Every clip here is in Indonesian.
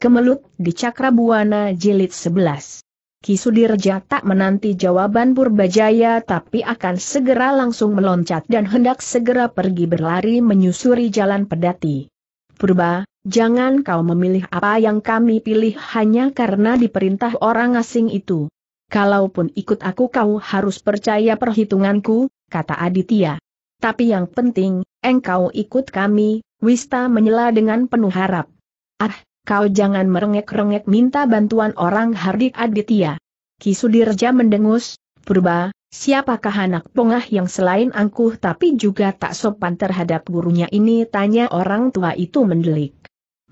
Kemelut di Cakrabuana Jilid 11. Kisudirja tak menanti jawaban Purbajaya tapi akan segera langsung meloncat dan hendak segera pergi berlari menyusuri jalan pedati. Purba, jangan kau memilih apa yang kami pilih hanya karena diperintah orang asing itu. Kalaupun ikut aku kau harus percaya perhitunganku, kata Aditya. Tapi yang penting, engkau ikut kami, Wista menyela dengan penuh harap. Ah, Kau jangan merengek-rengek minta bantuan orang Hardik Aditya. Kisudirja mendengus, Purba, siapakah anak pongah yang selain angkuh tapi juga tak sopan terhadap gurunya ini tanya orang tua itu mendelik.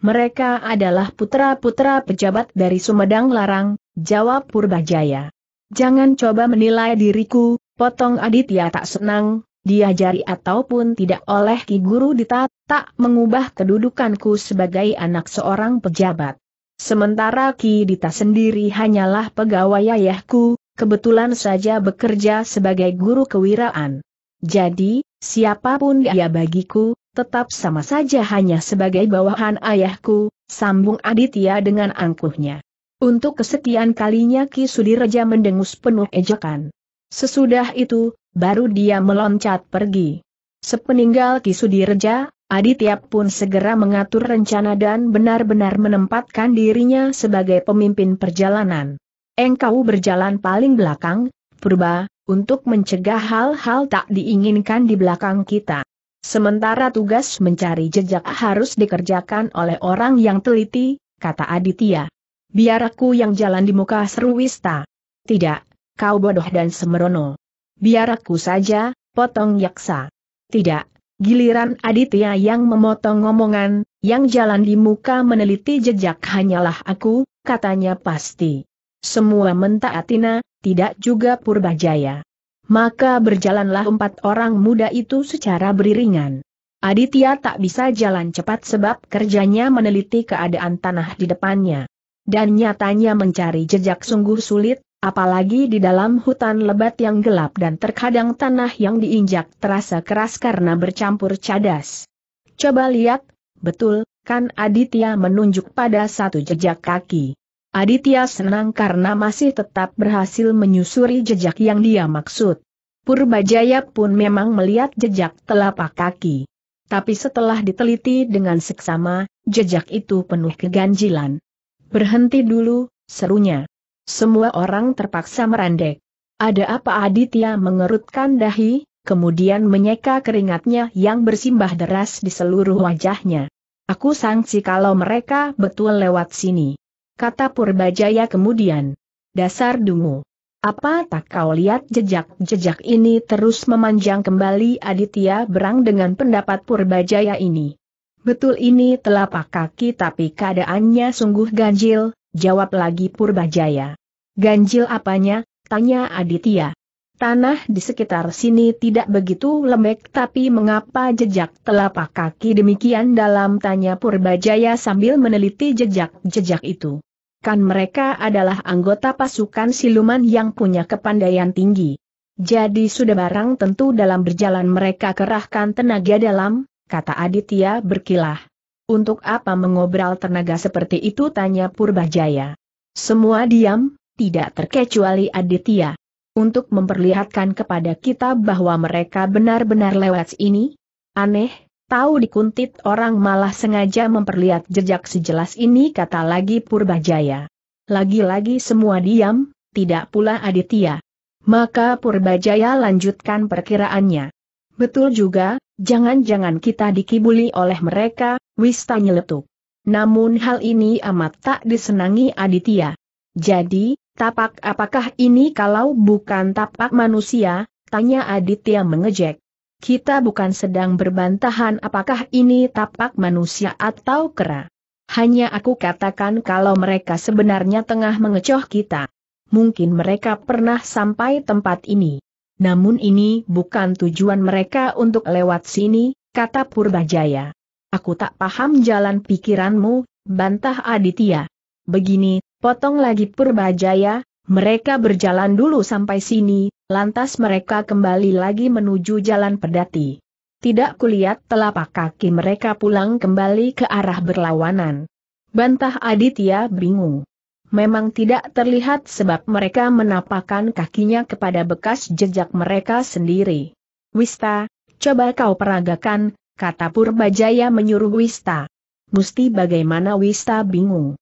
Mereka adalah putra-putra pejabat dari Sumedang Larang, jawab Purbajaya. Jangan coba menilai diriku, potong Aditya tak senang, diajari ataupun tidak oleh Ki Guru Dita, tak mengubah kedudukanku sebagai anak seorang pejabat. Sementara Ki Dita sendiri hanyalah pegawai ayahku, kebetulan saja bekerja sebagai guru kewiraan. Jadi, siapapun dia bagiku, tetap sama saja hanya sebagai bawahan ayahku, sambung Aditya dengan angkuhnya. Untuk kesekian kalinya Ki Sudireja mendengus penuh ejekan. Sesudah itu, baru dia meloncat pergi. Sepeninggal Kisudireja, Aditya pun segera mengatur rencana dan benar-benar menempatkan dirinya sebagai pemimpin perjalanan. Engkau berjalan paling belakang, Purba, untuk mencegah hal-hal tak diinginkan di belakang kita. Sementara tugas mencari jejak harus dikerjakan oleh orang yang teliti, kata Aditya. Biar aku yang jalan di muka Seruwista. Tidak, kau bodoh dan semerono biar aku saja, potong yaksa. Tidak, giliran Aditya yang memotong omongan, yang jalan di muka meneliti jejak hanyalah aku, katanya pasti. Semua mentaatina, tidak juga Purbajaya. Maka berjalanlah empat orang muda itu secara beriringan. Aditya tak bisa jalan cepat sebab kerjanya meneliti keadaan tanah di depannya. Dan nyatanya mencari jejak sungguh sulit, Apalagi di dalam hutan lebat yang gelap dan terkadang tanah yang diinjak terasa keras karena bercampur cadas. Coba lihat, betul, kan Aditya menunjuk pada satu jejak kaki. Aditya senang karena masih tetap berhasil menyusuri jejak yang dia maksud. Purbajaya pun memang melihat jejak telapak kaki. Tapi setelah diteliti dengan seksama, jejak itu penuh keganjilan. Berhenti dulu, serunya. Semua orang terpaksa merandek. Ada apa Aditya mengerutkan dahi, kemudian menyeka keringatnya yang bersimbah deras di seluruh wajahnya. Aku sangsi kalau mereka betul lewat sini. Kata Purbajaya kemudian. Dasar dungu. Apa tak kau lihat jejak-jejak ini terus memanjang kembali Aditya berang dengan pendapat Purbajaya ini. Betul ini telapak kaki tapi keadaannya sungguh ganjil, jawab lagi Purbajaya. Ganjil apanya, tanya Aditya. Tanah di sekitar sini tidak begitu lembek tapi mengapa jejak telapak kaki demikian dalam tanya Purbajaya sambil meneliti jejak-jejak itu. Kan mereka adalah anggota pasukan siluman yang punya kepandaian tinggi. Jadi sudah barang tentu dalam berjalan mereka kerahkan tenaga dalam, kata Aditya berkilah. Untuk apa mengobral tenaga seperti itu tanya Purbajaya. Semua diam, tidak terkecuali Aditya. Untuk memperlihatkan kepada kita bahwa mereka benar-benar lewat ini? Aneh, tahu dikuntit orang malah sengaja memperlihat jejak sejelas ini kata lagi Purbajaya. Lagi-lagi semua diam, tidak pula Aditya. Maka Purbajaya lanjutkan perkiraannya. Betul juga, jangan-jangan kita dikibuli oleh mereka, Wista nyeletuk. Namun hal ini amat tak disenangi Aditya. Jadi, tapak apakah ini kalau bukan tapak manusia, tanya Aditya mengejek. Kita bukan sedang berbantahan apakah ini tapak manusia atau kera. Hanya aku katakan kalau mereka sebenarnya tengah mengecoh kita. Mungkin mereka pernah sampai tempat ini namun ini bukan tujuan mereka untuk lewat sini, kata Purbajaya. Aku tak paham jalan pikiranmu, bantah Aditya. Begini, potong lagi Purbajaya, mereka berjalan dulu sampai sini, lantas mereka kembali lagi menuju jalan pedati. Tidak kulihat telapak kaki mereka pulang kembali ke arah berlawanan. Bantah Aditya bingung memang tidak terlihat sebab mereka menapakkan kakinya kepada bekas jejak mereka sendiri. Wista, coba kau peragakan, kata Purbajaya menyuruh Wista. Musti bagaimana Wista bingung.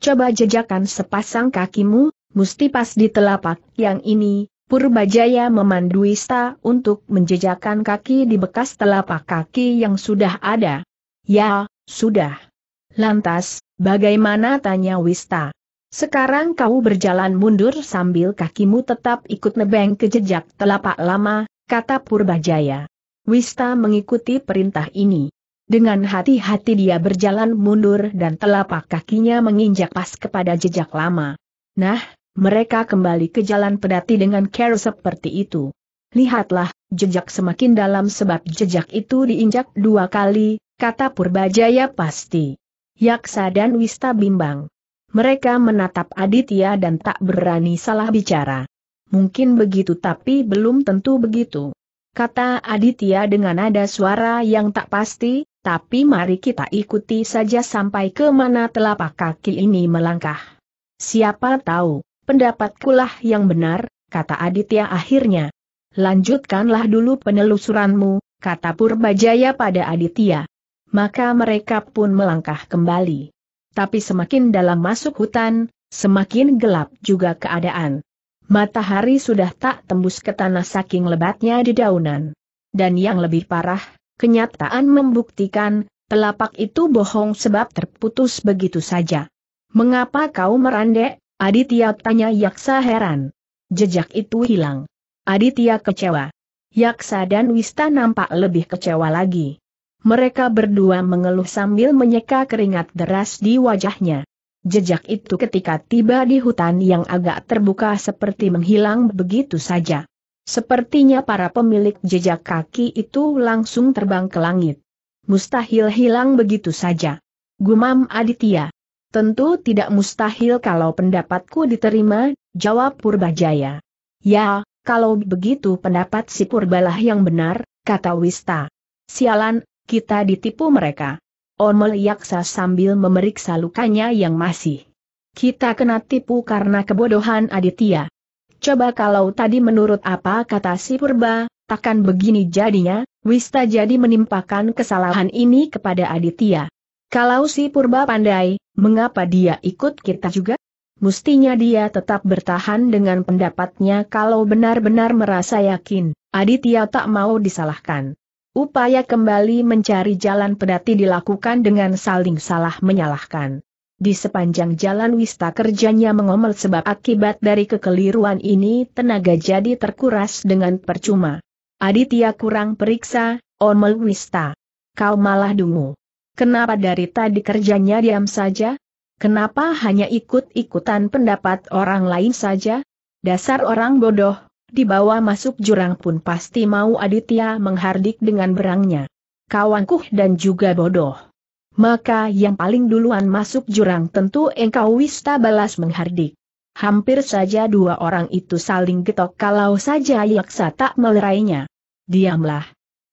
Coba jejakan sepasang kakimu, Musti pas di telapak yang ini, Purbajaya memandu Wista untuk menjejakan kaki di bekas telapak kaki yang sudah ada. Ya, sudah. Lantas, bagaimana tanya Wista? Sekarang kau berjalan mundur sambil kakimu tetap ikut nebeng ke jejak telapak lama, kata Purbajaya. Wista mengikuti perintah ini. Dengan hati-hati dia berjalan mundur dan telapak kakinya menginjak pas kepada jejak lama. Nah, mereka kembali ke jalan pedati dengan care seperti itu. Lihatlah, jejak semakin dalam sebab jejak itu diinjak dua kali, kata Purbajaya pasti. Yaksa dan Wista bimbang. Mereka menatap Aditya dan tak berani salah bicara. Mungkin begitu tapi belum tentu begitu. Kata Aditya dengan nada suara yang tak pasti, tapi mari kita ikuti saja sampai ke mana telapak kaki ini melangkah. Siapa tahu, pendapatkulah yang benar, kata Aditya akhirnya. Lanjutkanlah dulu penelusuranmu, kata Purbajaya pada Aditya. Maka mereka pun melangkah kembali. Tapi semakin dalam masuk hutan, semakin gelap juga keadaan. Matahari sudah tak tembus ke tanah saking lebatnya di daunan. Dan yang lebih parah, kenyataan membuktikan, telapak itu bohong sebab terputus begitu saja. Mengapa kau merandek? Aditya tanya Yaksa heran. Jejak itu hilang. Aditya kecewa. Yaksa dan Wista nampak lebih kecewa lagi. Mereka berdua mengeluh sambil menyeka keringat deras di wajahnya. Jejak itu ketika tiba di hutan yang agak terbuka seperti menghilang begitu saja. Sepertinya para pemilik jejak kaki itu langsung terbang ke langit. Mustahil hilang begitu saja. Gumam Aditya. Tentu tidak mustahil kalau pendapatku diterima, jawab Purbajaya. Ya, kalau begitu pendapat si Purbalah yang benar, kata Wista. Sialan, kita ditipu mereka. Omel Yaksa sambil memeriksa lukanya yang masih. Kita kena tipu karena kebodohan Aditya. Coba kalau tadi menurut apa kata si Purba, takkan begini jadinya, Wista jadi menimpakan kesalahan ini kepada Aditya. Kalau si Purba pandai, mengapa dia ikut kita juga? Mustinya dia tetap bertahan dengan pendapatnya kalau benar-benar merasa yakin, Aditya tak mau disalahkan. Upaya kembali mencari jalan pedati dilakukan dengan saling salah menyalahkan. Di sepanjang jalan wista kerjanya mengomel sebab akibat dari kekeliruan ini tenaga jadi terkuras dengan percuma. Aditya kurang periksa, omel wista. Kau malah dungu. Kenapa dari tadi kerjanya diam saja? Kenapa hanya ikut-ikutan pendapat orang lain saja? Dasar orang bodoh, dibawa masuk jurang pun pasti mau Aditya menghardik dengan berangnya. Kawanku dan juga bodoh. Maka yang paling duluan masuk jurang tentu engkau wista balas menghardik. Hampir saja dua orang itu saling getok kalau saja Yaksa tak melerainya. Diamlah.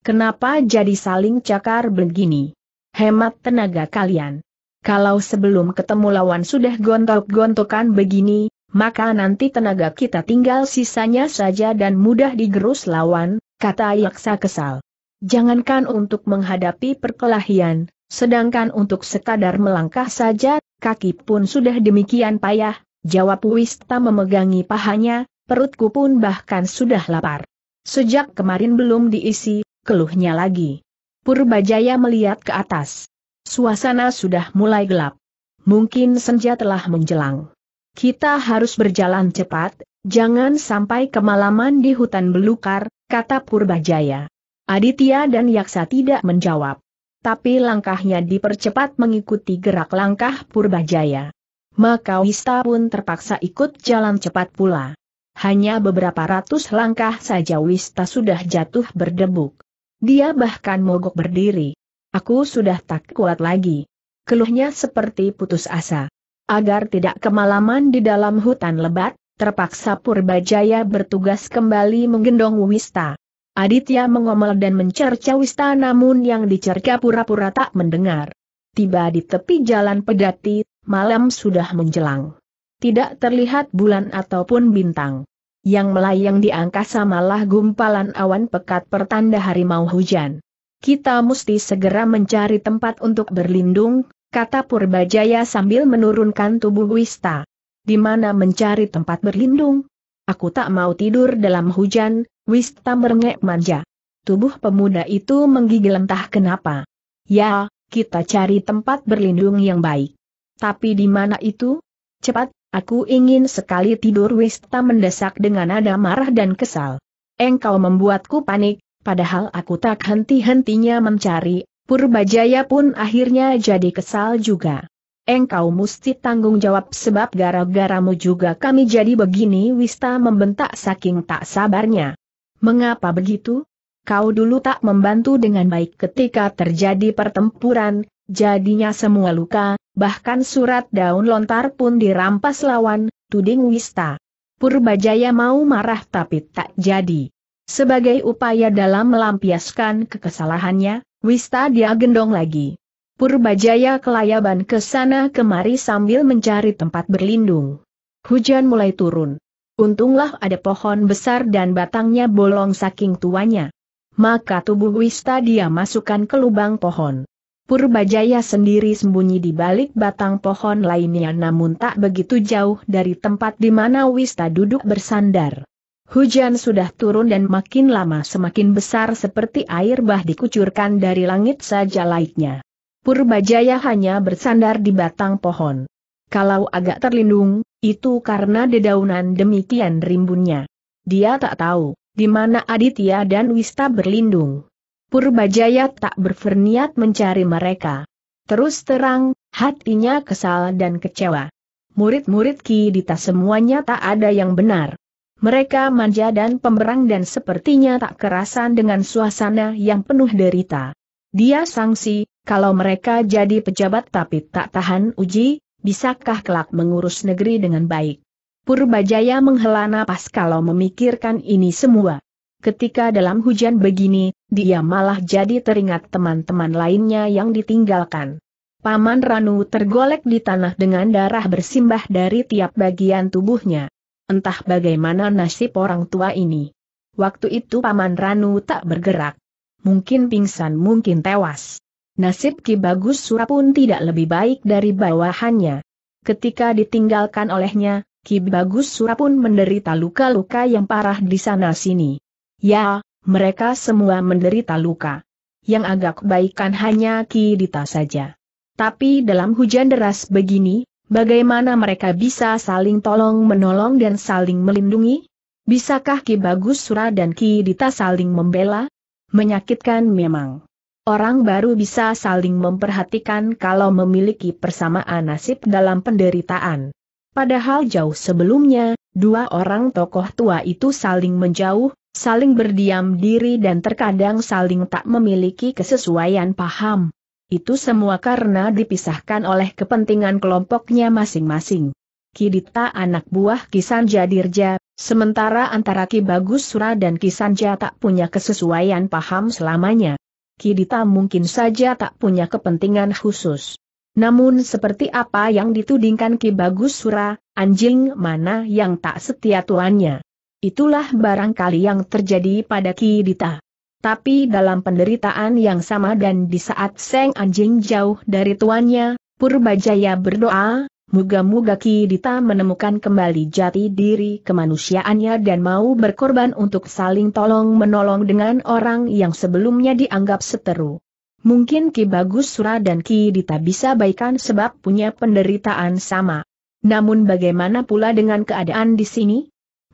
Kenapa jadi saling cakar begini? Hemat tenaga kalian. Kalau sebelum ketemu lawan sudah gontok-gontokan begini, maka nanti tenaga kita tinggal sisanya saja dan mudah digerus lawan, kata Yaksa kesal. Jangankan untuk menghadapi perkelahian, sedangkan untuk sekadar melangkah saja, kaki pun sudah demikian payah, jawab Wista memegangi pahanya, perutku pun bahkan sudah lapar. Sejak kemarin belum diisi, keluhnya lagi. Purbajaya melihat ke atas. Suasana sudah mulai gelap. Mungkin senja telah menjelang. Kita harus berjalan cepat, jangan sampai kemalaman di hutan belukar, kata Purbajaya. Aditya dan Yaksa tidak menjawab. Tapi langkahnya dipercepat mengikuti gerak langkah Purbajaya. Maka Wista pun terpaksa ikut jalan cepat pula. Hanya beberapa ratus langkah saja Wista sudah jatuh berdebuk. Dia bahkan mogok berdiri. Aku sudah tak kuat lagi. Keluhnya seperti putus asa. Agar tidak kemalaman di dalam hutan lebat, terpaksa Purbajaya bertugas kembali menggendong Wista. Aditya mengomel dan mencerca Wista namun yang dicerca pura-pura tak mendengar. Tiba di tepi jalan pedati, malam sudah menjelang. Tidak terlihat bulan ataupun bintang. Yang melayang di angkasa malah gumpalan awan pekat pertanda harimau hujan. Kita mesti segera mencari tempat untuk berlindung, kata Purbajaya sambil menurunkan tubuh Wista. Di mana mencari tempat berlindung? Aku tak mau tidur dalam hujan, Wista merengek manja. Tubuh pemuda itu menggigil entah kenapa. Ya, kita cari tempat berlindung yang baik. Tapi di mana itu? Cepat, aku ingin sekali tidur Wista mendesak dengan nada marah dan kesal. Engkau membuatku panik, padahal aku tak henti-hentinya mencari, Purbajaya pun akhirnya jadi kesal juga. Engkau mesti tanggung jawab sebab gara-garamu juga kami jadi begini Wista membentak saking tak sabarnya. Mengapa begitu? Kau dulu tak membantu dengan baik ketika terjadi pertempuran, jadinya semua luka, bahkan surat daun lontar pun dirampas lawan, tuding Wista. Purbajaya mau marah tapi tak jadi. Sebagai upaya dalam melampiaskan kekesalahannya, Wista dia gendong lagi. Purbajaya kelayaban ke sana kemari sambil mencari tempat berlindung. Hujan mulai turun. Untunglah ada pohon besar dan batangnya bolong saking tuanya. Maka tubuh Wista dia masukkan ke lubang pohon. Purbajaya sendiri sembunyi di balik batang pohon lainnya namun tak begitu jauh dari tempat di mana Wista duduk bersandar. Hujan sudah turun dan makin lama semakin besar seperti air bah dikucurkan dari langit saja laiknya. Purbajaya hanya bersandar di batang pohon. Kalau agak terlindung, itu karena dedaunan demikian rimbunnya. Dia tak tahu, di mana Aditya dan Wista berlindung. Purbajaya tak berferniat mencari mereka. Terus terang, hatinya kesal dan kecewa. Murid-murid Ki tas semuanya tak ada yang benar mereka manja dan pemberang dan sepertinya tak kerasan dengan suasana yang penuh derita. Dia sangsi, kalau mereka jadi pejabat tapi tak tahan uji, bisakah kelak mengurus negeri dengan baik? Purbajaya menghela napas kalau memikirkan ini semua. Ketika dalam hujan begini, dia malah jadi teringat teman-teman lainnya yang ditinggalkan. Paman Ranu tergolek di tanah dengan darah bersimbah dari tiap bagian tubuhnya. Entah bagaimana nasib orang tua ini. Waktu itu Paman Ranu tak bergerak. Mungkin pingsan mungkin tewas. Nasib Ki Bagus Sura pun tidak lebih baik dari bawahannya. Ketika ditinggalkan olehnya, Ki Bagus Sura pun menderita luka-luka yang parah di sana-sini. Ya, mereka semua menderita luka. Yang agak baikkan hanya Ki Dita saja. Tapi dalam hujan deras begini, Bagaimana mereka bisa saling tolong-menolong dan saling melindungi? Bisakah Ki Bagus Sura dan Ki Dita saling membela? Menyakitkan memang. Orang baru bisa saling memperhatikan kalau memiliki persamaan nasib dalam penderitaan. Padahal jauh sebelumnya, dua orang tokoh tua itu saling menjauh, saling berdiam diri dan terkadang saling tak memiliki kesesuaian paham. Itu semua karena dipisahkan oleh kepentingan kelompoknya masing-masing. Kidita anak buah Kisanja Dirja, sementara antara Ki Bagus Sura dan Kisanja tak punya kesesuaian paham selamanya. Kidita mungkin saja tak punya kepentingan khusus. Namun seperti apa yang ditudingkan Ki Bagus Sura, anjing mana yang tak setia tuannya. Itulah barangkali yang terjadi pada Kidita tapi dalam penderitaan yang sama dan di saat Seng Anjing jauh dari tuannya, Purbajaya berdoa, Muga-muga Ki Dita menemukan kembali jati diri kemanusiaannya dan mau berkorban untuk saling tolong-menolong dengan orang yang sebelumnya dianggap seteru. Mungkin Ki Bagus Sura dan Ki Dita bisa baikan sebab punya penderitaan sama. Namun bagaimana pula dengan keadaan di sini?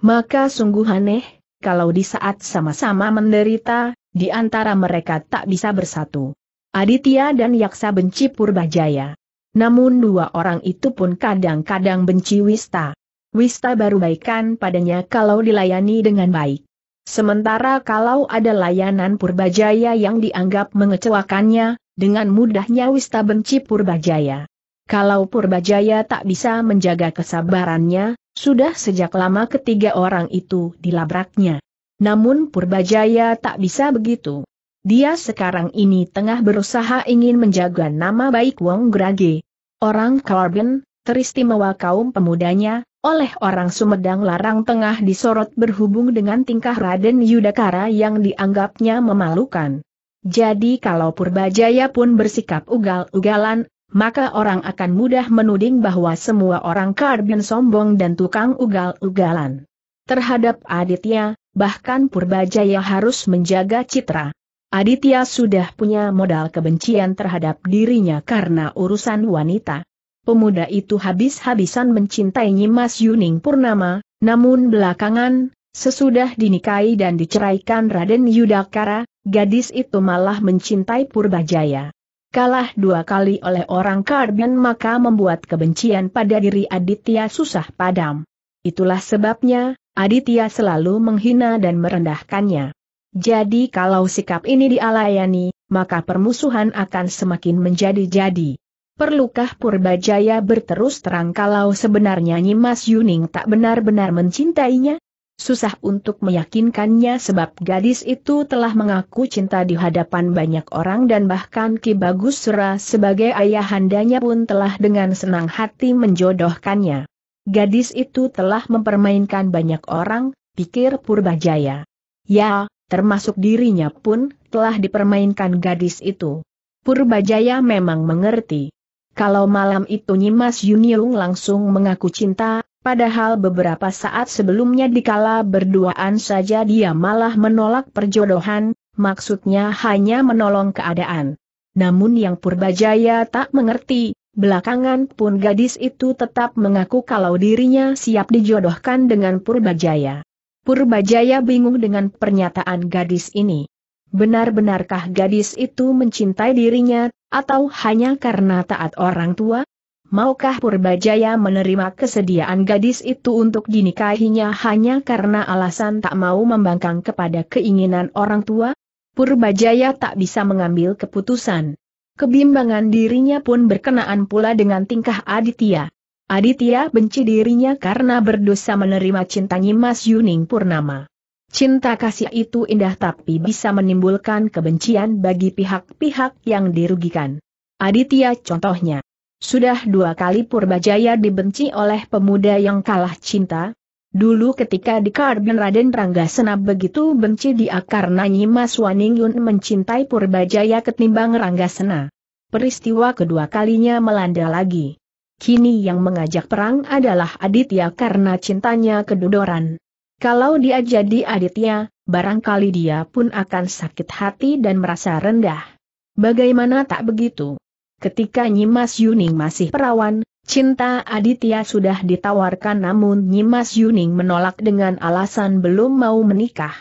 Maka sungguh aneh, kalau di saat sama-sama menderita, di antara mereka tak bisa bersatu. Aditya dan Yaksa benci Purbajaya. Namun dua orang itu pun kadang-kadang benci Wista. Wista baru baikan padanya kalau dilayani dengan baik. Sementara kalau ada layanan Purbajaya yang dianggap mengecewakannya, dengan mudahnya Wista benci Purbajaya. Kalau Purbajaya tak bisa menjaga kesabarannya, sudah sejak lama ketiga orang itu dilabraknya. Namun Purbajaya tak bisa begitu. Dia sekarang ini tengah berusaha ingin menjaga nama baik Wong Grage. Orang Carbon, teristimewa kaum pemudanya, oleh orang Sumedang Larang tengah disorot berhubung dengan tingkah Raden Yudakara yang dianggapnya memalukan. Jadi kalau Purbajaya pun bersikap ugal-ugalan, maka orang akan mudah menuding bahwa semua orang karbin sombong dan tukang ugal-ugalan. Terhadap Aditya, bahkan Purbajaya harus menjaga citra. Aditya sudah punya modal kebencian terhadap dirinya karena urusan wanita. Pemuda itu habis-habisan mencintai Nyimas Yuning Purnama, namun belakangan, sesudah dinikahi dan diceraikan Raden Yudakara, gadis itu malah mencintai Purbajaya. Kalah dua kali oleh orang Karben maka membuat kebencian pada diri Aditya susah padam. Itulah sebabnya, Aditya selalu menghina dan merendahkannya. Jadi kalau sikap ini dialayani, maka permusuhan akan semakin menjadi-jadi. Perlukah Purbajaya berterus terang kalau sebenarnya Nyimas Yuning tak benar-benar mencintainya? Susah untuk meyakinkannya sebab gadis itu telah mengaku cinta di hadapan banyak orang dan bahkan Ki Bagus sebagai ayahandanya pun telah dengan senang hati menjodohkannya. Gadis itu telah mempermainkan banyak orang, pikir Purbajaya. Ya, termasuk dirinya pun telah dipermainkan gadis itu. Purbajaya memang mengerti. Kalau malam itu Nyimas Yuniung langsung mengaku cinta, padahal beberapa saat sebelumnya dikala berduaan saja dia malah menolak perjodohan, maksudnya hanya menolong keadaan. Namun yang Purbajaya tak mengerti, Belakangan pun gadis itu tetap mengaku kalau dirinya siap dijodohkan dengan Purbajaya. Purbajaya bingung dengan pernyataan gadis ini. Benar-benarkah gadis itu mencintai dirinya, atau hanya karena taat orang tua? Maukah Purbajaya menerima kesediaan gadis itu untuk dinikahinya hanya karena alasan tak mau membangkang kepada keinginan orang tua? Purbajaya tak bisa mengambil keputusan. Kebimbangan dirinya pun berkenaan pula dengan tingkah Aditya. Aditya benci dirinya karena berdosa menerima cinta Nyimas Yuning Purnama. Cinta kasih itu indah tapi bisa menimbulkan kebencian bagi pihak-pihak yang dirugikan. Aditya contohnya. Sudah dua kali Purbajaya dibenci oleh pemuda yang kalah cinta, Dulu ketika di Karbin Raden Rangga Senap begitu benci dia karena Nyimas Waningyun mencintai Purbajaya ketimbang Rangga Sena. Peristiwa kedua kalinya melanda lagi. Kini yang mengajak perang adalah Aditya karena cintanya kedudoran. Kalau dia jadi Aditya, barangkali dia pun akan sakit hati dan merasa rendah. Bagaimana tak begitu? Ketika Nyimas Yuning masih perawan, Cinta Aditya sudah ditawarkan namun Nyimas Yuning menolak dengan alasan belum mau menikah.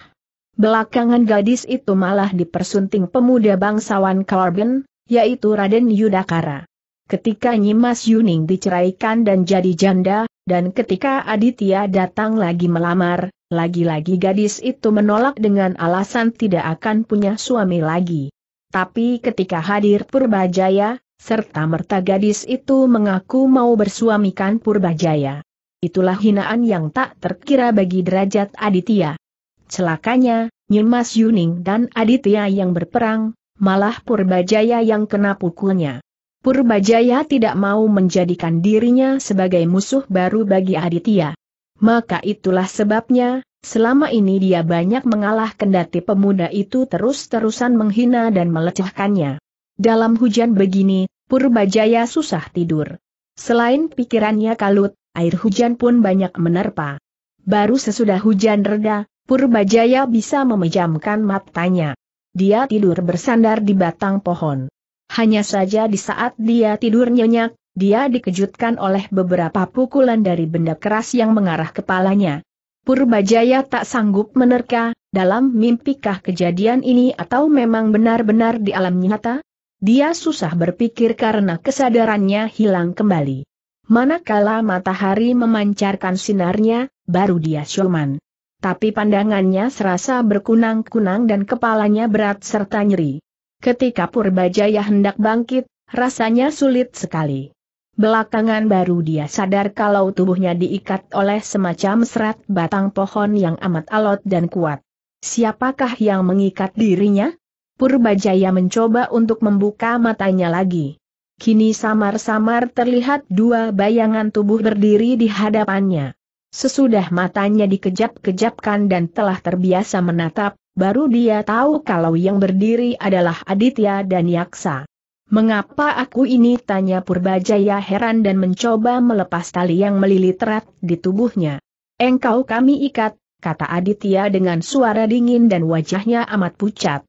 Belakangan gadis itu malah dipersunting pemuda bangsawan Carbon, yaitu Raden Yudakara. Ketika Nyimas Yuning diceraikan dan jadi janda, dan ketika Aditya datang lagi melamar, lagi-lagi gadis itu menolak dengan alasan tidak akan punya suami lagi. Tapi ketika hadir Purbajaya, serta merta gadis itu mengaku mau bersuamikan Purbajaya. Itulah hinaan yang tak terkira bagi derajat Aditya. Celakanya, Nyimas Yuning dan Aditya yang berperang, malah Purbajaya yang kena pukulnya. Purbajaya tidak mau menjadikan dirinya sebagai musuh baru bagi Aditya. Maka itulah sebabnya, selama ini dia banyak mengalah kendati pemuda itu terus-terusan menghina dan melecehkannya. Dalam hujan begini, Purbajaya susah tidur. Selain pikirannya kalut, air hujan pun banyak menerpa. Baru sesudah hujan reda, Purbajaya bisa memejamkan matanya. Dia tidur bersandar di batang pohon. Hanya saja di saat dia tidur nyenyak, dia dikejutkan oleh beberapa pukulan dari benda keras yang mengarah kepalanya. Purbajaya tak sanggup menerka, dalam mimpikah kejadian ini atau memang benar-benar di alam nyata? Dia susah berpikir karena kesadarannya hilang kembali. Manakala matahari memancarkan sinarnya, baru dia syoman. Tapi pandangannya serasa berkunang-kunang dan kepalanya berat serta nyeri. Ketika Purbajaya hendak bangkit, rasanya sulit sekali. Belakangan baru dia sadar kalau tubuhnya diikat oleh semacam serat batang pohon yang amat alot dan kuat. Siapakah yang mengikat dirinya? Purbajaya mencoba untuk membuka matanya lagi. Kini samar-samar terlihat dua bayangan tubuh berdiri di hadapannya. Sesudah matanya dikejap-kejapkan dan telah terbiasa menatap, baru dia tahu kalau yang berdiri adalah Aditya dan Yaksa. Mengapa aku ini? tanya Purbajaya heran dan mencoba melepas tali yang melilit erat di tubuhnya. Engkau kami ikat, kata Aditya dengan suara dingin dan wajahnya amat pucat.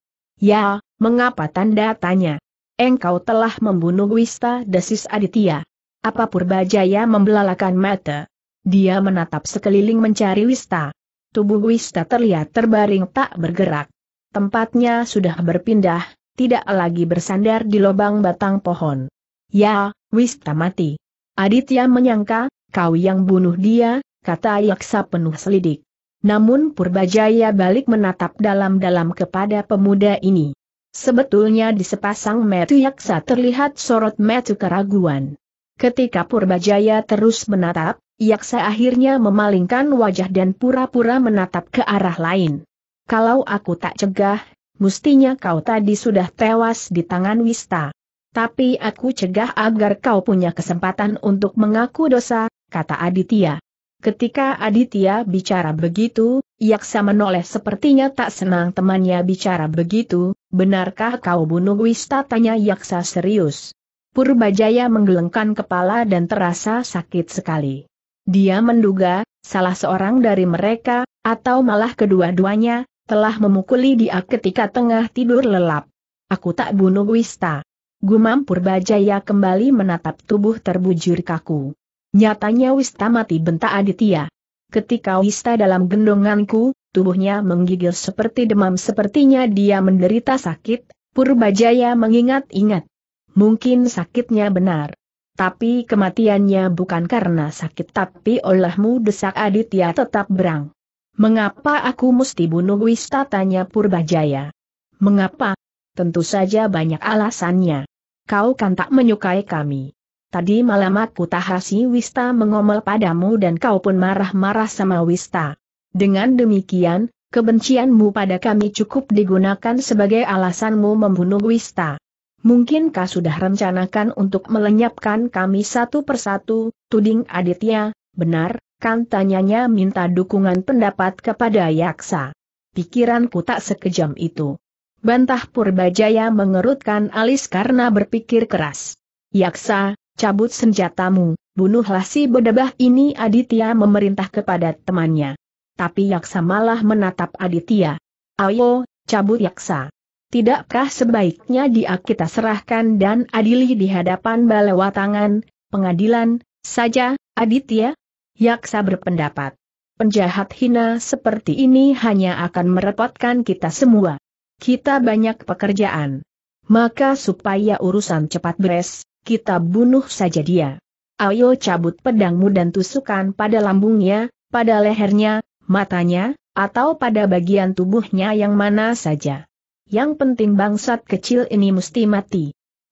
Ya, mengapa tanda tanya? Engkau telah membunuh Wista Desis Aditya. Apa Purbajaya membelalakan mata? Dia menatap sekeliling mencari Wista. Tubuh Wista terlihat terbaring tak bergerak. Tempatnya sudah berpindah, tidak lagi bersandar di lubang batang pohon. Ya, Wista mati. Aditya menyangka, kau yang bunuh dia, kata Yaksa penuh selidik. Namun Purbajaya balik menatap dalam-dalam kepada pemuda ini. Sebetulnya di sepasang metu yaksa terlihat sorot metu keraguan. Ketika Purbajaya terus menatap, yaksa akhirnya memalingkan wajah dan pura-pura menatap ke arah lain. Kalau aku tak cegah, mestinya kau tadi sudah tewas di tangan Wista. Tapi aku cegah agar kau punya kesempatan untuk mengaku dosa, kata Aditya. Ketika Aditya bicara begitu, Yaksa menoleh sepertinya tak senang temannya bicara begitu, benarkah kau bunuh Wista tanya Yaksa serius. Purbajaya menggelengkan kepala dan terasa sakit sekali. Dia menduga, salah seorang dari mereka, atau malah kedua-duanya, telah memukuli dia ketika tengah tidur lelap. Aku tak bunuh Wista. Gumam Purbajaya kembali menatap tubuh terbujur kaku. Nyatanya Wista mati bentak Aditya. Ketika Wista dalam gendonganku, tubuhnya menggigil seperti demam sepertinya dia menderita sakit, Purbajaya mengingat-ingat. Mungkin sakitnya benar. Tapi kematiannya bukan karena sakit tapi olehmu desak Aditya tetap berang. Mengapa aku mesti bunuh Wista tanya Purbajaya. Mengapa? Tentu saja banyak alasannya. Kau kan tak menyukai kami. Tadi malam aku tahasi Wista mengomel padamu dan kau pun marah-marah sama Wista. Dengan demikian, kebencianmu pada kami cukup digunakan sebagai alasanmu membunuh Wista. Mungkin kau sudah rencanakan untuk melenyapkan kami satu persatu, tuding Aditya, benar, kan tanyanya minta dukungan pendapat kepada Yaksa. Pikiranku tak sekejam itu. Bantah Purbajaya mengerutkan alis karena berpikir keras. Yaksa, cabut senjatamu, bunuhlah si bedabah ini Aditya memerintah kepada temannya. Tapi Yaksa malah menatap Aditya. Ayo, cabut Yaksa. Tidakkah sebaiknya dia kita serahkan dan adili di hadapan balawa tangan, pengadilan, saja, Aditya? Yaksa berpendapat. Penjahat hina seperti ini hanya akan merepotkan kita semua. Kita banyak pekerjaan. Maka supaya urusan cepat beres, kita bunuh saja dia. Ayo cabut pedangmu dan tusukan pada lambungnya, pada lehernya, matanya, atau pada bagian tubuhnya yang mana saja. Yang penting bangsat kecil ini mesti mati.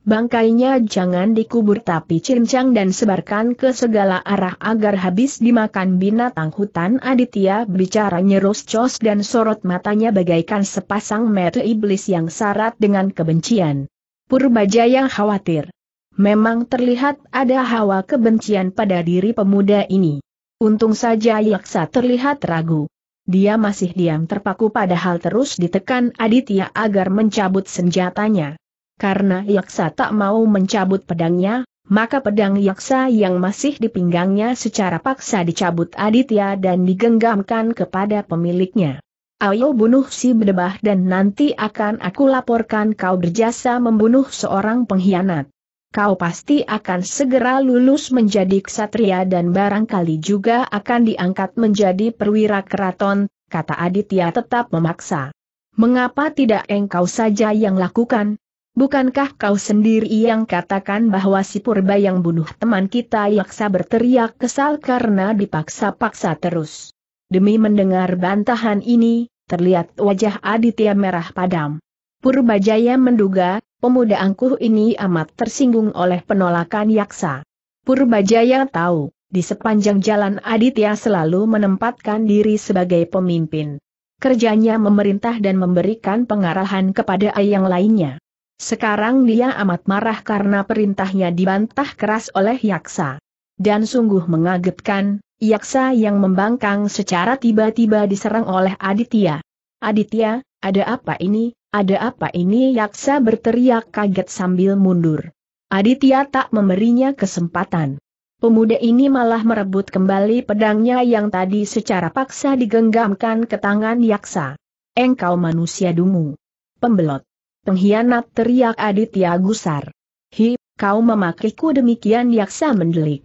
Bangkainya jangan dikubur tapi cincang dan sebarkan ke segala arah agar habis dimakan binatang hutan Aditya bicara nyerus cos dan sorot matanya bagaikan sepasang mata iblis yang sarat dengan kebencian. Purbajaya khawatir. Memang terlihat ada hawa kebencian pada diri pemuda ini. Untung saja Yaksa terlihat ragu. Dia masih diam terpaku padahal terus ditekan Aditya agar mencabut senjatanya. Karena Yaksa tak mau mencabut pedangnya, maka pedang Yaksa yang masih di pinggangnya secara paksa dicabut Aditya dan digenggamkan kepada pemiliknya. Ayo bunuh si bedebah dan nanti akan aku laporkan kau berjasa membunuh seorang pengkhianat kau pasti akan segera lulus menjadi ksatria dan barangkali juga akan diangkat menjadi perwira keraton, kata Aditya tetap memaksa. Mengapa tidak engkau saja yang lakukan? Bukankah kau sendiri yang katakan bahwa si Purba yang bunuh teman kita Yaksa berteriak kesal karena dipaksa-paksa terus? Demi mendengar bantahan ini, terlihat wajah Aditya merah padam. Purbajaya menduga, pemuda angkuh ini amat tersinggung oleh penolakan Yaksa. Purbajaya tahu, di sepanjang jalan Aditya selalu menempatkan diri sebagai pemimpin. Kerjanya memerintah dan memberikan pengarahan kepada ayang lainnya. Sekarang dia amat marah karena perintahnya dibantah keras oleh Yaksa. Dan sungguh mengagetkan, Yaksa yang membangkang secara tiba-tiba diserang oleh Aditya. Aditya, ada apa ini? Ada apa ini Yaksa berteriak kaget sambil mundur. Aditya tak memberinya kesempatan. Pemuda ini malah merebut kembali pedangnya yang tadi secara paksa digenggamkan ke tangan Yaksa. Engkau manusia dumu, Pembelot. Pengkhianat teriak Aditya gusar. Hi, kau memakiku demikian Yaksa mendelik.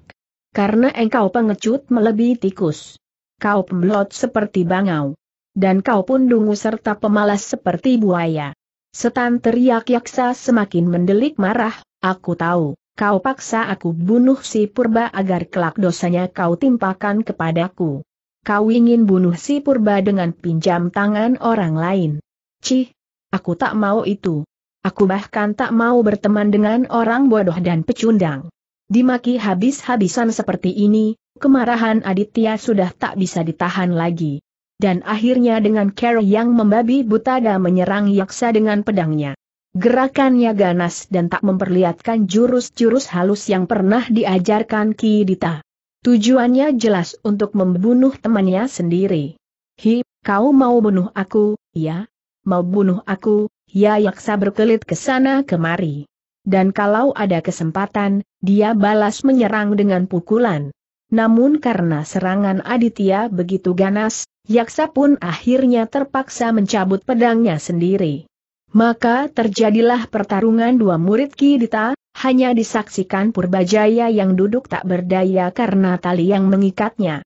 Karena engkau pengecut melebihi tikus. Kau pembelot seperti bangau dan kau pun dungu serta pemalas seperti buaya. Setan teriak yaksa semakin mendelik marah, aku tahu, kau paksa aku bunuh si purba agar kelak dosanya kau timpakan kepadaku. Kau ingin bunuh si purba dengan pinjam tangan orang lain. Cih, aku tak mau itu. Aku bahkan tak mau berteman dengan orang bodoh dan pecundang. Dimaki habis-habisan seperti ini, kemarahan Aditya sudah tak bisa ditahan lagi dan akhirnya dengan cara yang membabi buta dan menyerang Yaksa dengan pedangnya. Gerakannya ganas dan tak memperlihatkan jurus-jurus halus yang pernah diajarkan Ki Dita. Tujuannya jelas untuk membunuh temannya sendiri. Hi, kau mau bunuh aku, ya? Mau bunuh aku, ya Yaksa berkelit ke sana kemari. Dan kalau ada kesempatan, dia balas menyerang dengan pukulan. Namun karena serangan Aditya begitu ganas, Yaksa pun akhirnya terpaksa mencabut pedangnya sendiri. Maka terjadilah pertarungan dua murid Kidita, hanya disaksikan Purbajaya yang duduk tak berdaya karena tali yang mengikatnya.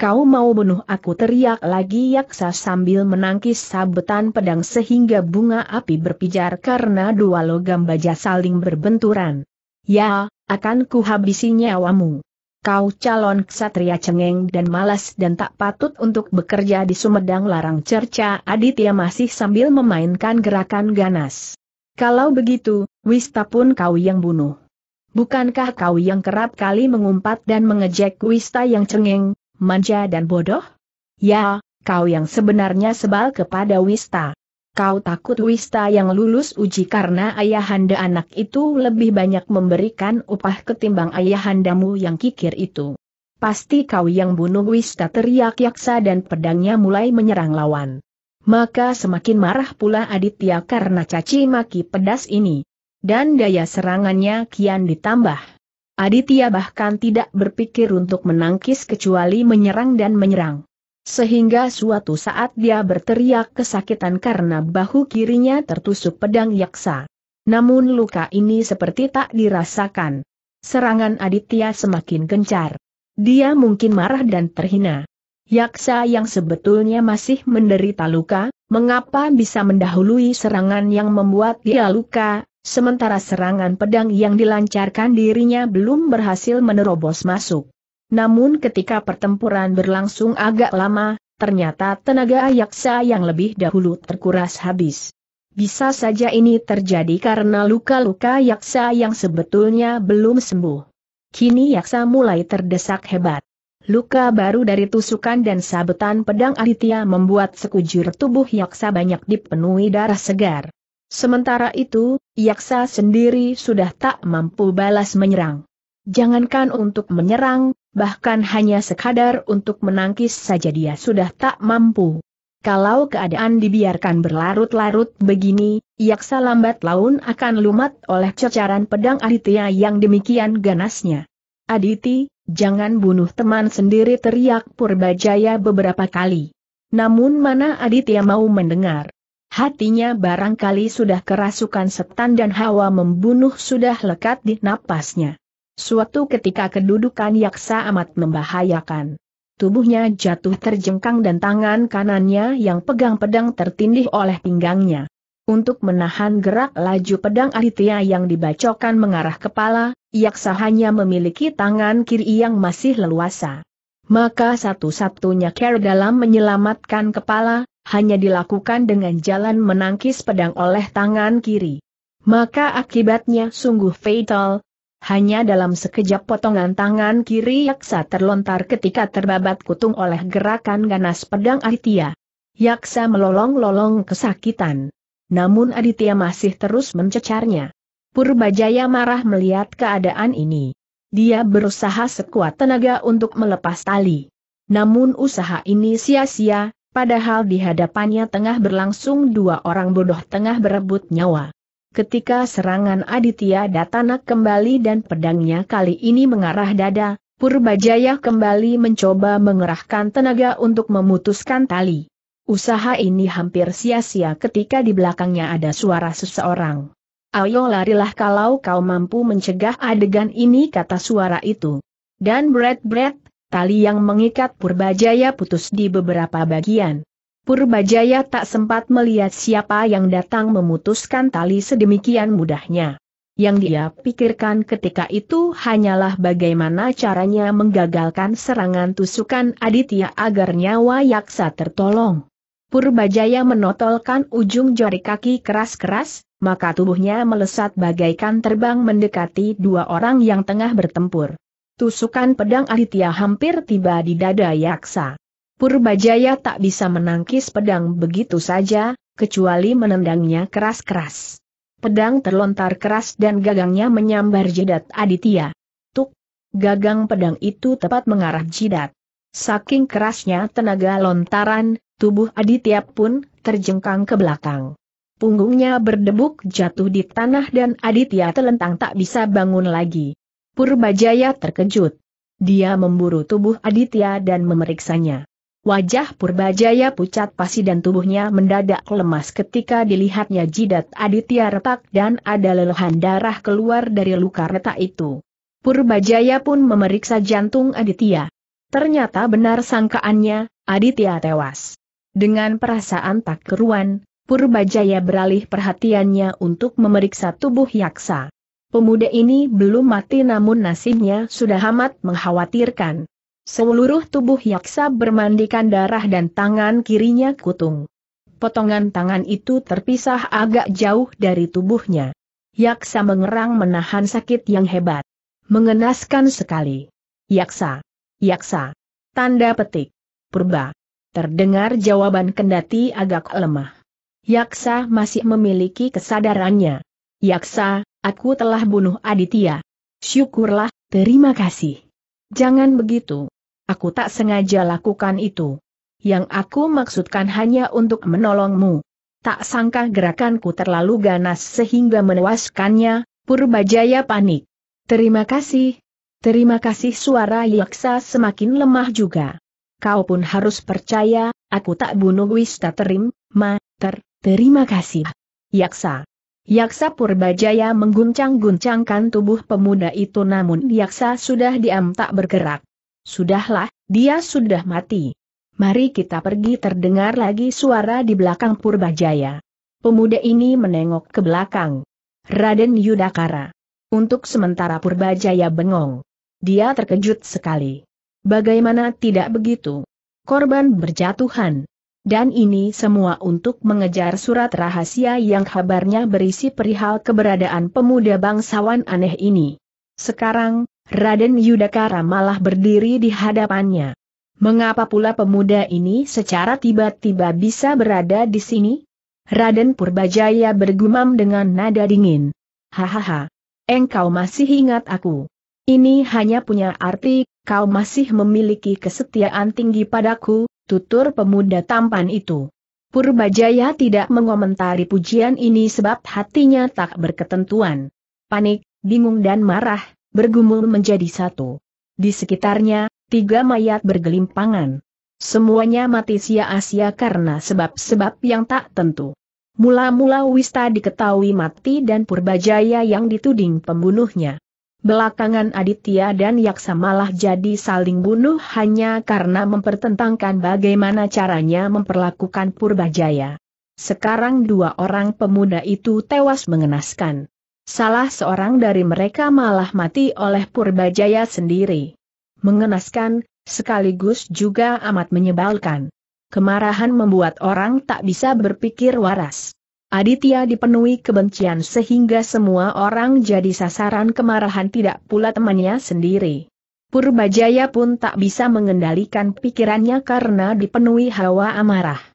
Kau mau bunuh aku teriak lagi Yaksa sambil menangkis sabetan pedang sehingga bunga api berpijar karena dua logam baja saling berbenturan. Ya, akan kuhabisi nyawamu. Kau calon ksatria cengeng dan malas dan tak patut untuk bekerja di Sumedang Larang Cerca Aditya masih sambil memainkan gerakan ganas. Kalau begitu, Wista pun kau yang bunuh. Bukankah kau yang kerap kali mengumpat dan mengejek Wista yang cengeng, manja dan bodoh? Ya, kau yang sebenarnya sebal kepada Wista. Kau takut Wista yang lulus uji karena ayahanda anak itu lebih banyak memberikan upah ketimbang ayahandamu yang kikir itu. Pasti kau yang bunuh Wista teriak yaksa dan pedangnya mulai menyerang lawan. Maka semakin marah pula Aditya karena caci maki pedas ini. Dan daya serangannya kian ditambah. Aditya bahkan tidak berpikir untuk menangkis kecuali menyerang dan menyerang. Sehingga suatu saat dia berteriak kesakitan karena bahu kirinya tertusuk pedang yaksa. Namun luka ini seperti tak dirasakan. Serangan Aditya semakin gencar. Dia mungkin marah dan terhina. Yaksa yang sebetulnya masih menderita luka, mengapa bisa mendahului serangan yang membuat dia luka, sementara serangan pedang yang dilancarkan dirinya belum berhasil menerobos masuk. Namun ketika pertempuran berlangsung agak lama, ternyata tenaga ayaksa yang lebih dahulu terkuras habis. Bisa saja ini terjadi karena luka-luka yaksa yang sebetulnya belum sembuh. Kini yaksa mulai terdesak hebat. Luka baru dari tusukan dan sabetan pedang Aditya membuat sekujur tubuh yaksa banyak dipenuhi darah segar. Sementara itu, yaksa sendiri sudah tak mampu balas menyerang. Jangankan untuk menyerang, bahkan hanya sekadar untuk menangkis saja dia sudah tak mampu. Kalau keadaan dibiarkan berlarut-larut begini, Yaksa lambat laun akan lumat oleh cecaran pedang Aditya yang demikian ganasnya. Aditi, jangan bunuh teman sendiri teriak Purbajaya beberapa kali. Namun mana Aditya mau mendengar. Hatinya barangkali sudah kerasukan setan dan hawa membunuh sudah lekat di napasnya. Suatu ketika kedudukan Yaksa amat membahayakan. Tubuhnya jatuh terjengkang dan tangan kanannya yang pegang pedang tertindih oleh pinggangnya. Untuk menahan gerak laju pedang Aditya yang dibacokan mengarah kepala, Yaksa hanya memiliki tangan kiri yang masih leluasa. Maka satu-satunya care dalam menyelamatkan kepala, hanya dilakukan dengan jalan menangkis pedang oleh tangan kiri. Maka akibatnya sungguh fatal, hanya dalam sekejap potongan tangan kiri Yaksa terlontar ketika terbabat kutung oleh gerakan ganas pedang Aditya. Yaksa melolong-lolong kesakitan. Namun Aditya masih terus mencecarnya. Purbajaya marah melihat keadaan ini. Dia berusaha sekuat tenaga untuk melepas tali. Namun usaha ini sia-sia, padahal di hadapannya tengah berlangsung dua orang bodoh tengah berebut nyawa. Ketika serangan Aditya Datana kembali dan pedangnya kali ini mengarah dada, Purbajaya kembali mencoba mengerahkan tenaga untuk memutuskan tali. Usaha ini hampir sia-sia ketika di belakangnya ada suara seseorang. Ayo larilah kalau kau mampu mencegah adegan ini kata suara itu. Dan bret-bret, tali yang mengikat Purbajaya putus di beberapa bagian. Purbajaya tak sempat melihat siapa yang datang memutuskan tali sedemikian mudahnya. Yang dia pikirkan ketika itu hanyalah bagaimana caranya menggagalkan serangan tusukan Aditya agar nyawa Yaksa tertolong. Purbajaya menotolkan ujung jari kaki keras-keras, maka tubuhnya melesat bagaikan terbang mendekati dua orang yang tengah bertempur. Tusukan pedang Aditya hampir tiba di dada Yaksa. Purbajaya tak bisa menangkis pedang begitu saja, kecuali menendangnya keras-keras. Pedang terlontar keras dan gagangnya menyambar jidat Aditya. Tuk! Gagang pedang itu tepat mengarah jidat. Saking kerasnya tenaga lontaran, tubuh Aditya pun terjengkang ke belakang. Punggungnya berdebuk jatuh di tanah dan Aditya telentang tak bisa bangun lagi. Purbajaya terkejut. Dia memburu tubuh Aditya dan memeriksanya. Wajah Purbajaya pucat pasi dan tubuhnya mendadak lemas ketika dilihatnya jidat Aditya retak dan ada lelehan darah keluar dari luka retak itu. Purbajaya pun memeriksa jantung Aditya. Ternyata benar sangkaannya, Aditya tewas. Dengan perasaan tak keruan, Purbajaya beralih perhatiannya untuk memeriksa tubuh Yaksa. Pemuda ini belum mati namun nasibnya sudah amat mengkhawatirkan. Seluruh tubuh Yaksa bermandikan darah dan tangan kirinya kutung. Potongan tangan itu terpisah agak jauh dari tubuhnya. Yaksa mengerang menahan sakit yang hebat. Mengenaskan sekali. Yaksa. Yaksa. Tanda petik. Purba. Terdengar jawaban kendati agak lemah. Yaksa masih memiliki kesadarannya. Yaksa, aku telah bunuh Aditya. Syukurlah, terima kasih. Jangan begitu. Aku tak sengaja lakukan itu. Yang aku maksudkan hanya untuk menolongmu. Tak sangka gerakanku terlalu ganas sehingga menewaskannya, Purbajaya panik. Terima kasih. Terima kasih suara Yaksa semakin lemah juga. Kau pun harus percaya, aku tak bunuh Wista Terim, ma, ter, terima kasih. Yaksa. Yaksa Purbajaya mengguncang-guncangkan tubuh pemuda itu namun Yaksa sudah diam tak bergerak. Sudahlah, dia sudah mati. Mari kita pergi terdengar lagi suara di belakang Purbajaya. Pemuda ini menengok ke belakang. Raden Yudakara. Untuk sementara Purbajaya bengong. Dia terkejut sekali. Bagaimana tidak begitu? Korban berjatuhan. Dan ini semua untuk mengejar surat rahasia yang kabarnya berisi perihal keberadaan pemuda bangsawan aneh ini. Sekarang, Raden Yudakara malah berdiri di hadapannya. Mengapa pula pemuda ini secara tiba-tiba bisa berada di sini? Raden Purbajaya bergumam dengan nada dingin. Hahaha. Engkau masih ingat aku. Ini hanya punya arti, kau masih memiliki kesetiaan tinggi padaku, tutur pemuda tampan itu. Purbajaya tidak mengomentari pujian ini sebab hatinya tak berketentuan. Panik, bingung dan marah, bergumul menjadi satu. Di sekitarnya, tiga mayat bergelimpangan. Semuanya mati sia-sia karena sebab-sebab yang tak tentu. Mula-mula Wista diketahui mati dan Purbajaya yang dituding pembunuhnya. Belakangan Aditya dan Yaksa malah jadi saling bunuh hanya karena mempertentangkan bagaimana caranya memperlakukan Purbajaya. Sekarang dua orang pemuda itu tewas mengenaskan. Salah seorang dari mereka malah mati oleh Purbajaya sendiri. Mengenaskan, sekaligus juga amat menyebalkan. Kemarahan membuat orang tak bisa berpikir waras. Aditya dipenuhi kebencian sehingga semua orang jadi sasaran kemarahan tidak pula temannya sendiri. Purbajaya pun tak bisa mengendalikan pikirannya karena dipenuhi hawa amarah.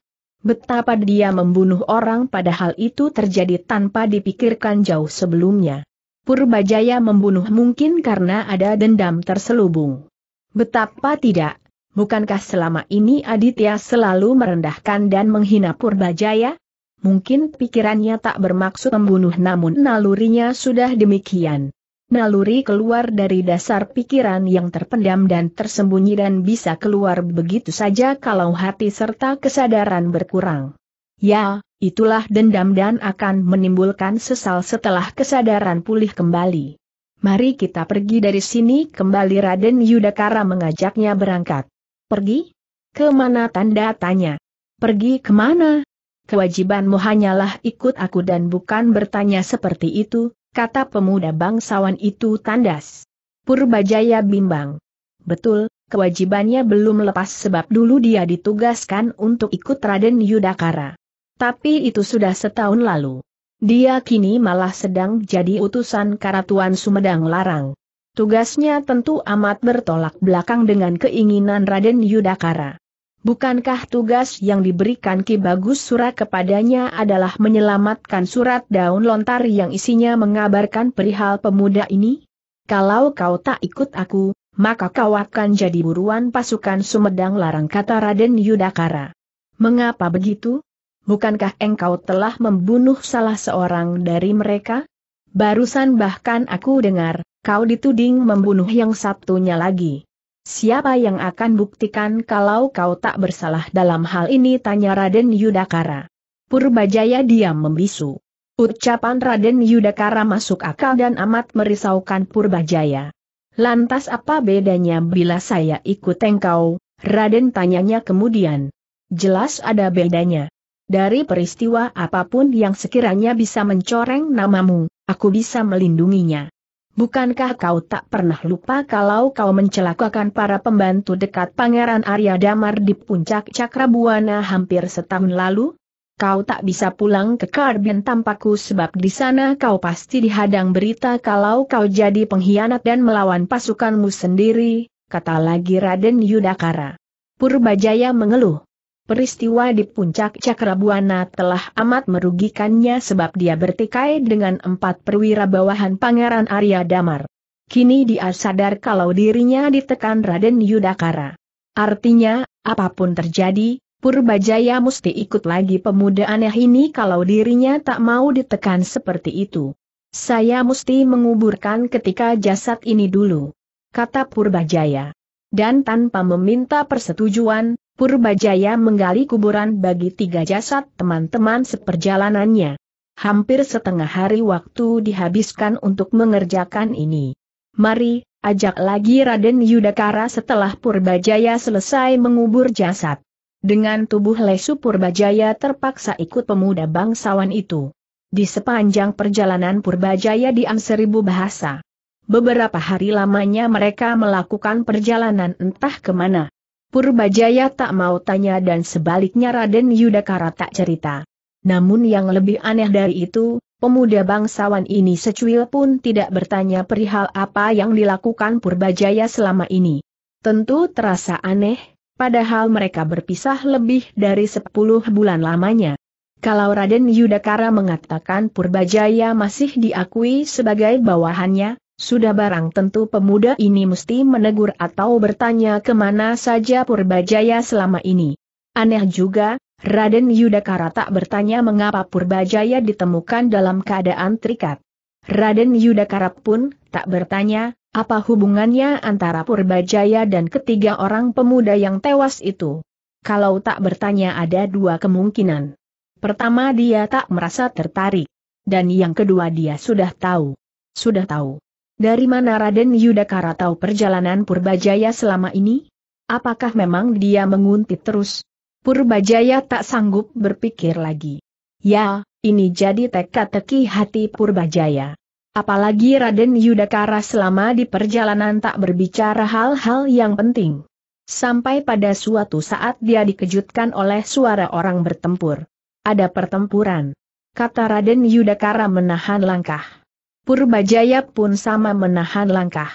Betapa dia membunuh orang padahal itu terjadi tanpa dipikirkan jauh sebelumnya. Purbajaya membunuh mungkin karena ada dendam terselubung. Betapa tidak, bukankah selama ini Aditya selalu merendahkan dan menghina Purbajaya? Mungkin pikirannya tak bermaksud membunuh namun nalurinya sudah demikian naluri keluar dari dasar pikiran yang terpendam dan tersembunyi dan bisa keluar begitu saja kalau hati serta kesadaran berkurang. Ya, itulah dendam dan akan menimbulkan sesal setelah kesadaran pulih kembali. Mari kita pergi dari sini kembali Raden Yudakara mengajaknya berangkat. Pergi? Kemana tanda tanya? Pergi kemana? Kewajibanmu hanyalah ikut aku dan bukan bertanya seperti itu, kata pemuda bangsawan itu tandas. Purbajaya bimbang. Betul, kewajibannya belum lepas sebab dulu dia ditugaskan untuk ikut Raden Yudakara. Tapi itu sudah setahun lalu. Dia kini malah sedang jadi utusan Karatuan Sumedang Larang. Tugasnya tentu amat bertolak belakang dengan keinginan Raden Yudakara. Bukankah tugas yang diberikan Ki Bagus Sura kepadanya adalah menyelamatkan surat daun lontar yang isinya mengabarkan perihal pemuda ini? Kalau kau tak ikut aku, maka kau akan jadi buruan pasukan Sumedang Larang kata Raden Yudakara. Mengapa begitu? Bukankah engkau telah membunuh salah seorang dari mereka? Barusan bahkan aku dengar, kau dituding membunuh yang satunya lagi. Siapa yang akan buktikan kalau kau tak bersalah dalam hal ini tanya Raden Yudakara. Purbajaya diam membisu. Ucapan Raden Yudakara masuk akal dan amat merisaukan Purbajaya. Lantas apa bedanya bila saya ikut engkau? Raden tanyanya kemudian. Jelas ada bedanya. Dari peristiwa apapun yang sekiranya bisa mencoreng namamu, aku bisa melindunginya. Bukankah kau tak pernah lupa kalau kau mencelakakan para pembantu dekat Pangeran Arya Damar di puncak Cakrabuana hampir setahun lalu? Kau tak bisa pulang ke Karben tampakku sebab di sana kau pasti dihadang berita kalau kau jadi pengkhianat dan melawan pasukanmu sendiri, kata lagi Raden Yudakara. Purbajaya mengeluh. Peristiwa di puncak Cakrabuana telah amat merugikannya sebab dia bertikai dengan empat perwira bawahan Pangeran Arya Damar. Kini dia sadar kalau dirinya ditekan Raden Yudakara. Artinya, apapun terjadi, Purbajaya mesti ikut lagi pemuda aneh ini kalau dirinya tak mau ditekan seperti itu. Saya mesti menguburkan ketika jasad ini dulu. Kata Purbajaya. Dan tanpa meminta persetujuan, Purbajaya menggali kuburan bagi tiga jasad teman-teman seperjalanannya. Hampir setengah hari waktu dihabiskan untuk mengerjakan ini. Mari, ajak lagi Raden Yudakara setelah Purbajaya selesai mengubur jasad. Dengan tubuh lesu Purbajaya terpaksa ikut pemuda bangsawan itu. Di sepanjang perjalanan Purbajaya diam seribu bahasa. Beberapa hari lamanya mereka melakukan perjalanan entah kemana. Purbajaya tak mau tanya dan sebaliknya Raden Yudakara tak cerita. Namun yang lebih aneh dari itu, pemuda bangsawan ini secuil pun tidak bertanya perihal apa yang dilakukan Purbajaya selama ini. Tentu terasa aneh, padahal mereka berpisah lebih dari 10 bulan lamanya. Kalau Raden Yudakara mengatakan Purbajaya masih diakui sebagai bawahannya, sudah barang tentu pemuda ini mesti menegur atau bertanya kemana saja Purbajaya selama ini. Aneh juga, Raden Yudakara tak bertanya mengapa Purbajaya ditemukan dalam keadaan terikat. Raden Yudakara pun tak bertanya, apa hubungannya antara Purbajaya dan ketiga orang pemuda yang tewas itu. Kalau tak bertanya ada dua kemungkinan. Pertama dia tak merasa tertarik. Dan yang kedua dia sudah tahu. Sudah tahu. Dari mana Raden Yudakara tahu perjalanan Purbajaya selama ini? Apakah memang dia menguntit terus? Purbajaya tak sanggup berpikir lagi. Ya, ini jadi teka-teki hati Purbajaya. Apalagi Raden Yudakara selama di perjalanan tak berbicara hal-hal yang penting. Sampai pada suatu saat dia dikejutkan oleh suara orang bertempur. Ada pertempuran. Kata Raden Yudakara menahan langkah. Purbajaya pun sama menahan langkah.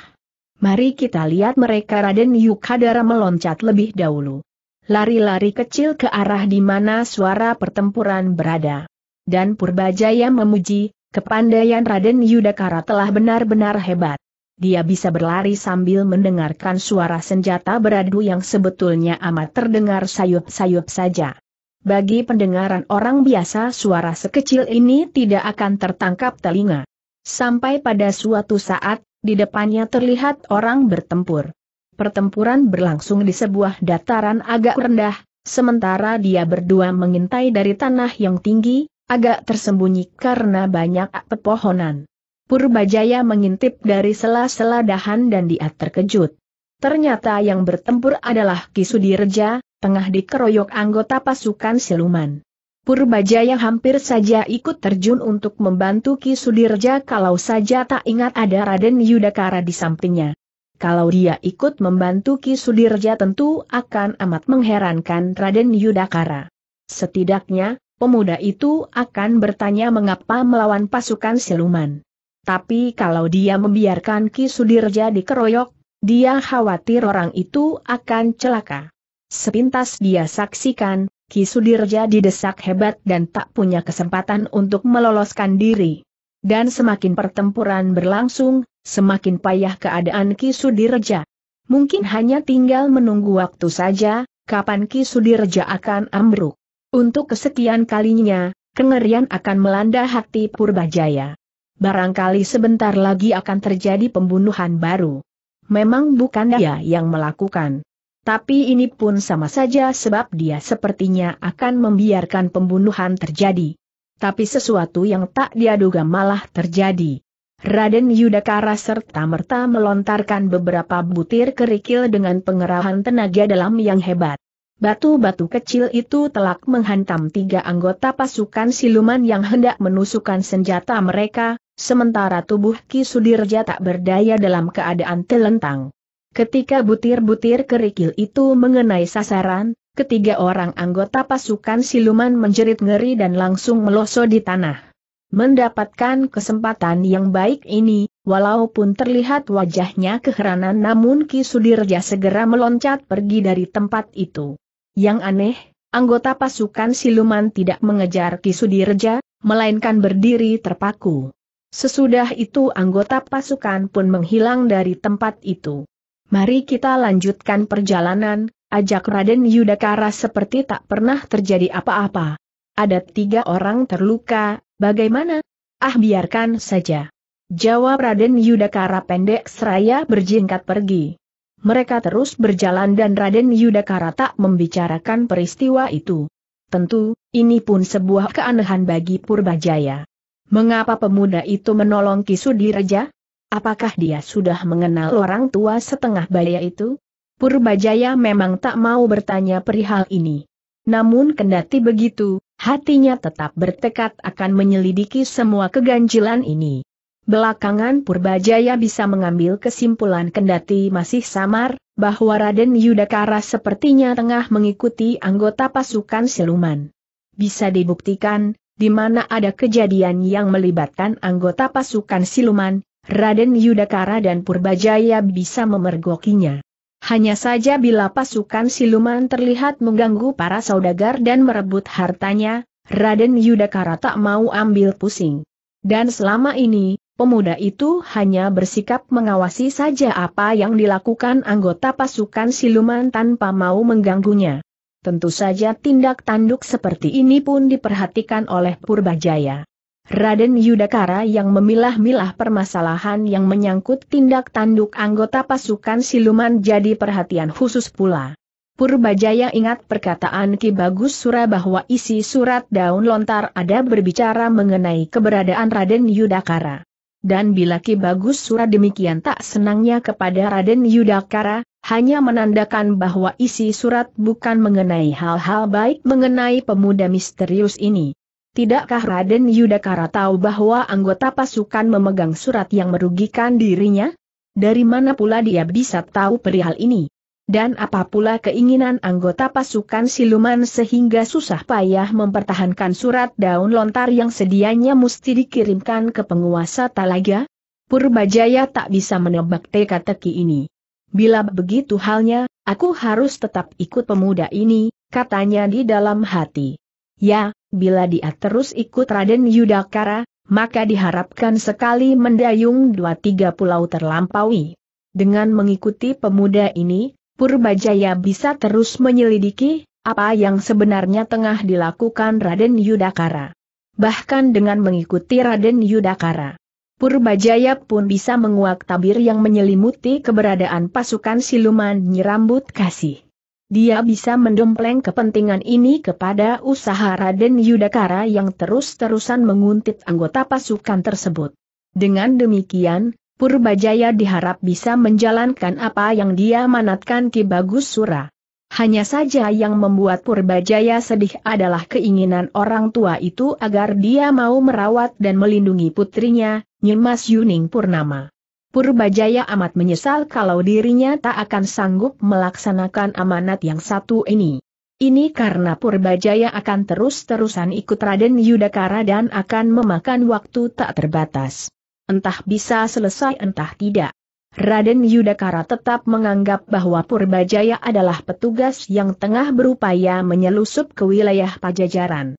Mari kita lihat mereka Raden Yukadara meloncat lebih dahulu. Lari-lari kecil ke arah di mana suara pertempuran berada. Dan Purbajaya memuji, kepandaian Raden Yudakara telah benar-benar hebat. Dia bisa berlari sambil mendengarkan suara senjata beradu yang sebetulnya amat terdengar sayup-sayup saja. Bagi pendengaran orang biasa suara sekecil ini tidak akan tertangkap telinga. Sampai pada suatu saat, di depannya terlihat orang bertempur. Pertempuran berlangsung di sebuah dataran agak rendah, sementara dia berdua mengintai dari tanah yang tinggi, agak tersembunyi karena banyak pepohonan. Purbajaya mengintip dari sela-sela dahan dan dia terkejut. Ternyata yang bertempur adalah Kisudireja, tengah dikeroyok anggota pasukan siluman. Purbajaya hampir saja ikut terjun untuk membantu Ki Sudirja kalau saja tak ingat ada Raden Yudakara di sampingnya. Kalau dia ikut membantu Ki Sudirja tentu akan amat mengherankan Raden Yudakara. Setidaknya, pemuda itu akan bertanya mengapa melawan pasukan siluman. Tapi kalau dia membiarkan Ki Sudirja dikeroyok, dia khawatir orang itu akan celaka. Sepintas dia saksikan, Ki Sudirja didesak hebat dan tak punya kesempatan untuk meloloskan diri. Dan semakin pertempuran berlangsung, semakin payah keadaan Ki Sudirja. Mungkin hanya tinggal menunggu waktu saja, kapan Ki Sudirja akan ambruk. Untuk kesekian kalinya, kengerian akan melanda hati Purbajaya. Barangkali sebentar lagi akan terjadi pembunuhan baru. Memang bukan dia yang melakukan. Tapi ini pun sama saja sebab dia sepertinya akan membiarkan pembunuhan terjadi. Tapi sesuatu yang tak diaduga malah terjadi. Raden Yudhakara serta merta melontarkan beberapa butir kerikil dengan pengerahan tenaga dalam yang hebat. Batu-batu kecil itu telak menghantam tiga anggota pasukan siluman yang hendak menusukkan senjata mereka, sementara tubuh Ki Sudirja tak berdaya dalam keadaan telentang. Ketika butir-butir kerikil itu mengenai sasaran, ketiga orang anggota pasukan siluman menjerit ngeri dan langsung melosok di tanah. Mendapatkan kesempatan yang baik ini, walaupun terlihat wajahnya keheranan namun Ki Sudirja segera meloncat pergi dari tempat itu. Yang aneh, anggota pasukan siluman tidak mengejar Ki Sudirja, melainkan berdiri terpaku. Sesudah itu anggota pasukan pun menghilang dari tempat itu. Mari kita lanjutkan perjalanan, ajak Raden Yudakara seperti tak pernah terjadi apa-apa. Ada tiga orang terluka, bagaimana? Ah biarkan saja. Jawab Raden Yudakara pendek seraya berjingkat pergi. Mereka terus berjalan dan Raden Yudakara tak membicarakan peristiwa itu. Tentu, ini pun sebuah keanehan bagi Purbajaya. Mengapa pemuda itu menolong Kisudireja? Apakah dia sudah mengenal orang tua setengah baya itu? Purbajaya memang tak mau bertanya perihal ini. Namun kendati begitu, hatinya tetap bertekad akan menyelidiki semua keganjilan ini. Belakangan Purbajaya bisa mengambil kesimpulan kendati masih samar, bahwa Raden Yudakara sepertinya tengah mengikuti anggota pasukan siluman. Bisa dibuktikan, di mana ada kejadian yang melibatkan anggota pasukan siluman, Raden Yudakara dan Purbajaya bisa memergokinya. Hanya saja bila pasukan siluman terlihat mengganggu para saudagar dan merebut hartanya, Raden Yudakara tak mau ambil pusing. Dan selama ini, pemuda itu hanya bersikap mengawasi saja apa yang dilakukan anggota pasukan siluman tanpa mau mengganggunya. Tentu saja tindak tanduk seperti ini pun diperhatikan oleh Purbajaya. Raden Yudakara yang memilah-milah permasalahan yang menyangkut tindak tanduk anggota pasukan siluman jadi perhatian khusus pula. Purbajaya ingat perkataan Ki Bagus Sura bahwa isi surat daun lontar ada berbicara mengenai keberadaan Raden Yudakara. Dan bila Ki Bagus Sura demikian tak senangnya kepada Raden Yudakara, hanya menandakan bahwa isi surat bukan mengenai hal-hal baik mengenai pemuda misterius ini. Tidakkah Raden Yudakara tahu bahwa anggota pasukan memegang surat yang merugikan dirinya? Dari mana pula dia bisa tahu perihal ini? Dan apa pula keinginan anggota pasukan siluman sehingga susah payah mempertahankan surat daun lontar yang sedianya mesti dikirimkan ke penguasa Talaga? Purbajaya tak bisa menebak teka-teki ini. Bila begitu halnya, aku harus tetap ikut pemuda ini, katanya di dalam hati. Ya, Bila dia terus ikut Raden Yudhakara, maka diharapkan sekali mendayung dua tiga pulau terlampaui. Dengan mengikuti pemuda ini, Purbajaya bisa terus menyelidiki apa yang sebenarnya tengah dilakukan Raden Yudhakara. Bahkan dengan mengikuti Raden Yudhakara, Purbajaya pun bisa menguak tabir yang menyelimuti keberadaan pasukan siluman Nyirambut kasih dia bisa mendompleng kepentingan ini kepada usaha Raden Yudakara yang terus-terusan menguntit anggota pasukan tersebut. Dengan demikian, Purbajaya diharap bisa menjalankan apa yang dia manatkan Ki Bagus Sura. Hanya saja yang membuat Purbajaya sedih adalah keinginan orang tua itu agar dia mau merawat dan melindungi putrinya, Nyimas Yuning Purnama. Purbajaya amat menyesal kalau dirinya tak akan sanggup melaksanakan amanat yang satu ini. Ini karena Purbajaya akan terus-terusan ikut Raden Yudhakara dan akan memakan waktu tak terbatas. Entah bisa selesai entah tidak. Raden Yudhakara tetap menganggap bahwa Purbajaya adalah petugas yang tengah berupaya menyelusup ke wilayah pajajaran.